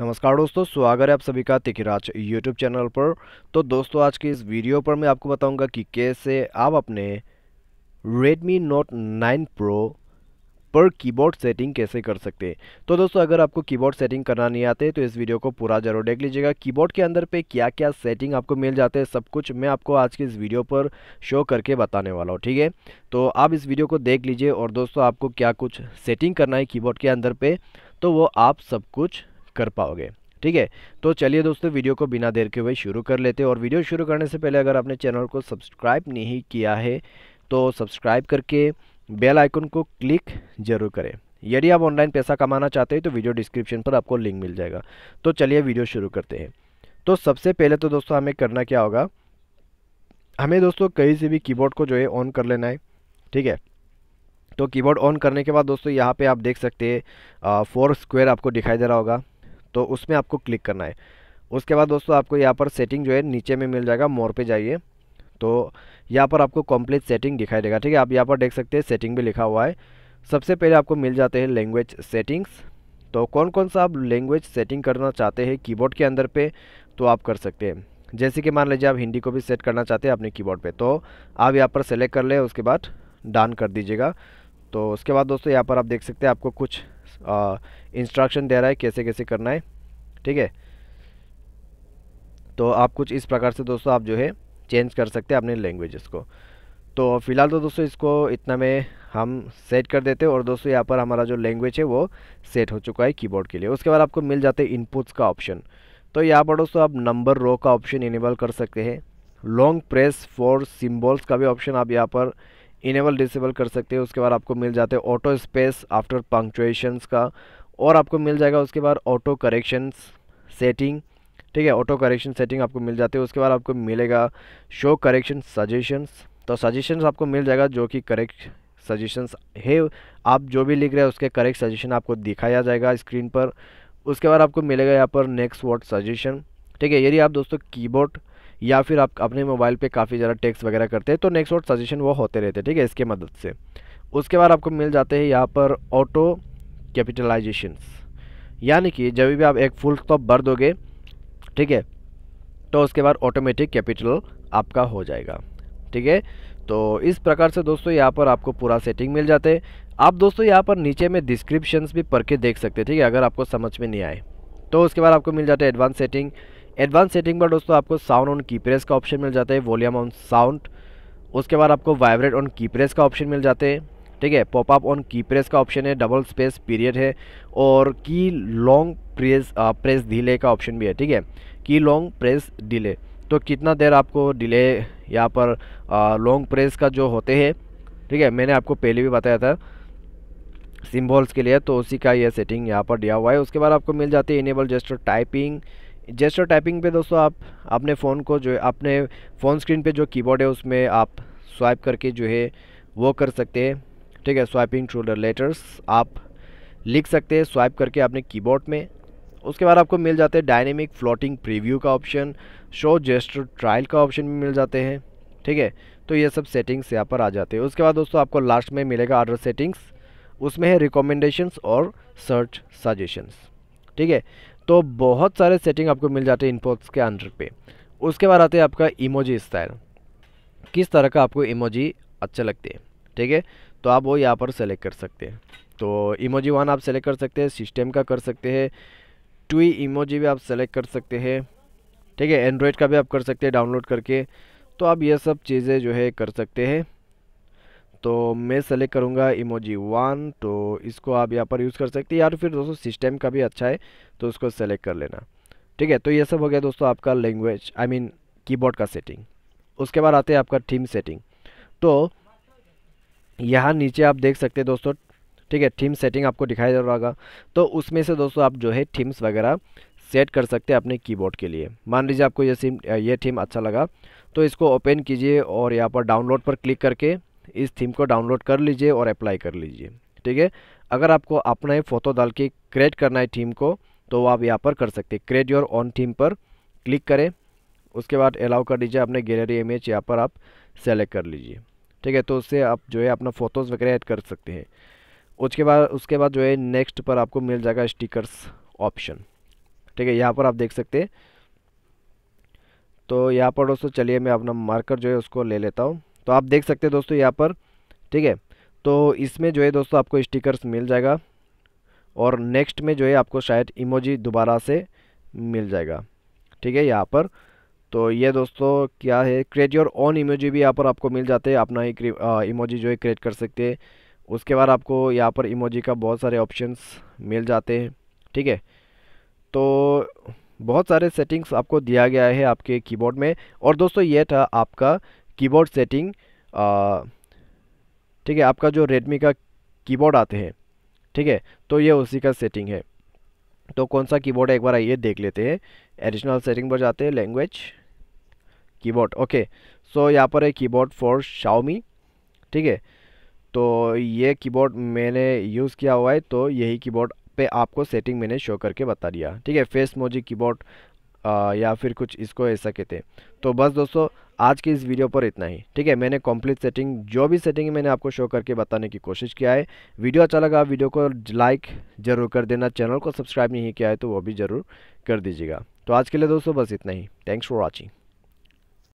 नमस्कार दोस्तों स्वागत है आप सभी का तिखिराज यूट्यूब चैनल पर तो दोस्तों आज के इस वीडियो पर मैं आपको बताऊंगा कि कैसे आप अपने Redmi Note 9 Pro पर कीबोर्ड सेटिंग कैसे कर सकते हैं तो दोस्तों अगर आपको कीबोर्ड सेटिंग करना नहीं आते तो इस वीडियो को पूरा जरूर देख लीजिएगा कीबोर्ड के अंदर पे क्या क्या सेटिंग आपको मिल जाते हैं सब कुछ मैं आपको आज के इस वीडियो पर शो करके बताने वाला हूँ ठीक है तो आप इस वीडियो को देख लीजिए और दोस्तों आपको क्या कुछ सेटिंग करना है कीबोर्ड के अंदर पर तो वो आप सब कुछ कर पाओगे ठीक है तो चलिए दोस्तों वीडियो को बिना देर के हुए शुरू कर लेते हैं और वीडियो शुरू करने से पहले अगर आपने चैनल को सब्सक्राइब नहीं किया है तो सब्सक्राइब करके बेल आइकन को क्लिक जरूर करें यदि आप ऑनलाइन पैसा कमाना चाहते हैं तो वीडियो डिस्क्रिप्शन पर आपको लिंक मिल जाएगा तो चलिए वीडियो शुरू करते हैं तो सबसे पहले तो दोस्तों हमें करना क्या होगा हमें दोस्तों कहीं से भी कीबोर्ड को जो है ऑन कर लेना है ठीक है तो कीबोर्ड ऑन करने के बाद दोस्तों यहाँ पे आप देख सकते हैं फोर स्क्वायर आपको दिखाई दे रहा होगा तो उसमें आपको क्लिक करना है उसके बाद दोस्तों आपको यहाँ पर सेटिंग जो है नीचे में मिल जाएगा मोर पे जाइए तो यहाँ पर आपको कॉम्प्लीट सेटिंग दिखाई देगा ठीक है आप यहाँ पर देख सकते हैं सेटिंग भी लिखा हुआ है सबसे पहले आपको मिल जाते हैं लैंग्वेज सेटिंग्स तो कौन कौन सा आप लैंग्वेज सेटिंग करना चाहते हैं कीबोर्ड के अंदर पे तो आप कर सकते हैं जैसे कि मान लीजिए आप हिंदी को भी सेट करना चाहते हैं अपने कीबोर्ड पे तो आप यहाँ पर सेलेक्ट कर ले उसके बाद डन कर दीजिएगा तो उसके बाद दोस्तों यहाँ पर आप देख सकते हैं आपको कुछ इंस्ट्रक्शन दे रहा है कैसे कैसे करना है ठीक है तो आप कुछ इस प्रकार से दोस्तों आप जो है चेंज कर सकते हैं अपने लैंग्वेजेस को तो फिलहाल तो दोस्तों इसको इतना में हम सेट कर देते हैं और दोस्तों यहाँ पर हमारा जो लैंग्वेज है वो सेट हो चुका है कीबोर्ड के लिए उसके बाद आपको मिल जाते हैं इनपुट्स का ऑप्शन तो यहाँ पर दोस्तों आप नंबर रो का ऑप्शन इनेबल कर सकते हैं लॉन्ग प्रेस फॉर सिम्बॉल्स का भी ऑप्शन आप यहाँ पर इनेबल डिसेबल कर सकते हैं उसके बाद आपको मिल जाते हैं ऑटो स्पेस आफ्टर पंक्चुएशंस का और आपको मिल जाएगा उसके बाद ऑटो करेक्शंस सेटिंग ठीक है ऑटो करेक्शन सेटिंग आपको मिल जाती है उसके बाद आपको मिलेगा शो करेक्शन सजेशंस तो सजेशंस आपको मिल जाएगा जो कि करेक्ट सजेशंस है आप जो भी लिख रहे हैं उसके करेक्ट सजेशन आपको दिखाया जाएगा स्क्रीन पर उसके बाद आपको मिलेगा यहाँ पर नेक्स्ट वर्ड सजेशन ठीक है यदि आप दोस्तों कीबोर्ड या फिर आप अपने मोबाइल पे काफ़ी ज़्यादा टेक्स्ट वगैरह करते हैं तो नेक्स्ट वर्ड सजेशन वो होते रहते हैं ठीक है इसके मदद से उसके बाद आपको मिल जाते हैं यहाँ पर ऑटो कैपिटलाइजेशन यानी कि जब भी आप एक फुल स्टॉप भर दोगे ठीक है तो उसके बाद ऑटोमेटिक कैपिटल आपका हो जाएगा ठीक है तो इस प्रकार से दोस्तों यहाँ पर आपको पूरा सेटिंग मिल जाते हैं आप दोस्तों यहाँ पर नीचे में डिस्क्रिप्शंस भी पढ़ के देख सकते हैं ठीक है अगर आपको समझ में नहीं आए तो उसके बाद आपको मिल जाते है एडवांस सेटिंग एडवांस सेटिंग पर दोस्तों आपको साउंड ऑन कीप्रेस का ऑप्शन मिल जाता है वॉल्यूम ऑन साउंड उसके बाद आपको वाइब्रेट ऑन कीप्रेस का ऑप्शन मिल जाते हैं ठीक है पॉपअप ऑन की प्रेस का ऑप्शन है डबल स्पेस पीरियड है और key long press press delay का ऑप्शन भी है ठीक है की लॉन्ग प्रेस डिले तो कितना देर आपको डिले यहाँ पर लॉन्ग प्रेस का जो होते हैं ठीक है मैंने आपको पहले भी बताया था सिम्बॉल्स के लिए तो उसी का यह सेटिंग यहाँ पर दिया हुआ है उसके बाद आपको मिल जाती है enable just typing gesture typing पे दोस्तों आप अपने फ़ोन को जो है अपने फ़ोन स्क्रीन पे जो कीबोर्ड है उसमें आप स्वाइप करके जो है वो कर सकते हैं ठीक है स्वाइपिंग थ्रू द लेटर्स आप लिख सकते हैं स्वाइप करके अपने कीबोर्ड में उसके बाद आपको मिल जाते हैं डायनेमिक फ्लोटिंग प्रीव्यू का ऑप्शन शो जेस्टर ट्रायल का ऑप्शन भी मिल जाते हैं ठीक है तो ये सब सेटिंग्स यहाँ पर आ जाते हैं उसके बाद दोस्तों आपको लास्ट में मिलेगा आर्डर सेटिंग्स उसमें है रिकमेंडेशंस और सर्च सजेशंस ठीक है तो बहुत सारे सेटिंग आपको मिल जाते हैं इनबॉक्स के अंडर पे उसके बाद आते हैं आपका इमोजी स्टाइल किस तरह का आपको इमोजी अच्छे लगते हैं ठीक है तो आप वो यहाँ पर सेलेक्ट कर सकते हैं तो इमोजी वन आप सेलेक्ट कर सकते हैं सिस्टम का कर सकते हैं टू इमोजी भी आप सेलेक्ट कर सकते हैं ठीक है एंड्रॉयड का भी आप कर सकते हैं डाउनलोड करके तो आप ये सब चीज़ें जो है कर सकते हैं तो मैं सेलेक्ट करूँगा इमोजी वन तो इसको आप यहाँ पर यूज़ कर सकते या तो फिर दोस्तों सिस्टम का भी अच्छा है तो उसको सेलेक्ट कर लेना ठीक है तो ये सब हो गया दोस्तों आपका लैंग्वेज आई मीन कीबोर्ड का सेटिंग उसके बाद आते हैं आपका थीम सेटिंग तो यहाँ नीचे आप देख सकते हैं दोस्तों ठीक है थीम सेटिंग आपको दिखाई दे रहा होगा तो उसमें से दोस्तों आप जो है थीम्स वगैरह सेट कर सकते हैं अपने कीबोर्ड के लिए मान लीजिए आपको ये सिम ये थीम अच्छा लगा तो इसको ओपन कीजिए और यहाँ पर डाउनलोड पर क्लिक करके इस थीम को डाउनलोड कर लीजिए और अप्लाई कर लीजिए ठीक है अगर आपको अपना ही फ़ोटो डाल के क्रिएट करना है थीम को तो आप यहाँ पर कर सकते हैं क्रिएट योर ऑन थीम पर क्लिक करें उसके बाद अलाउ कर दीजिए अपने गैलरी इमेज यहाँ पर आप सेलेक्ट कर लीजिए ठीक है तो उससे आप जो है अपना फ़ोटोज़ वगैरह ऐड कर सकते हैं उसके बाद उसके बाद जो है नेक्स्ट पर आपको मिल जाएगा स्टिकर्स ऑप्शन ठीक है यहाँ पर आप देख सकते हैं तो यहाँ पर दोस्तों चलिए मैं अपना मार्कर जो है उसको ले लेता हूँ तो आप देख सकते हैं दोस्तों यहाँ पर ठीक है तो इसमें जो है दोस्तों आपको स्टिकर्स मिल जाएगा और नेक्स्ट में जो है आपको शायद इमोजी दोबारा से मिल जाएगा ठीक है यहाँ पर तो ये दोस्तों क्या है क्रिएट योर ऑन इमोजी भी यहाँ पर आपको मिल जाते हैं अपना ही इमोजी जो है क्रिएट कर सकते हैं उसके बाद आपको यहाँ पर इमोजी का बहुत सारे ऑप्शंस मिल जाते हैं ठीक है तो बहुत सारे सेटिंग्स आपको दिया गया है आपके कीबोर्ड में और दोस्तों ये था आपका कीबोर्ड सेटिंग ठीक है आपका जो रेडमी का कीबोर्ड आते हैं ठीक है तो ये उसी का सेटिंग है तो कौन सा कीबोर्ड है एक बार आइए देख लेते हैं एडिशनल सेटिंग पर जाते हैं लैंग्वेज कीबोर्ड ओके सो यहाँ पर है कीबोर्ड फॉर शाओमी ठीक है तो ये कीबोर्ड मैंने यूज़ किया हुआ है तो यही कीबोर्ड पे आपको सेटिंग मैंने शो करके बता दिया ठीक है फेस मोजी कीबोर्ड आ, या फिर कुछ इसको ऐसा कहते हैं तो बस दोस्तों आज की इस वीडियो पर इतना ही ठीक है मैंने कंप्लीट सेटिंग जो भी सेटिंग मैंने आपको शो करके बताने की कोशिश किया है वीडियो अच्छा लगा वीडियो को लाइक ज़रूर कर देना चैनल को सब्सक्राइब नहीं किया है तो वो भी ज़रूर कर दीजिएगा तो आज के लिए दोस्तों बस इतना ही थैंक्स फॉर वॉचिंग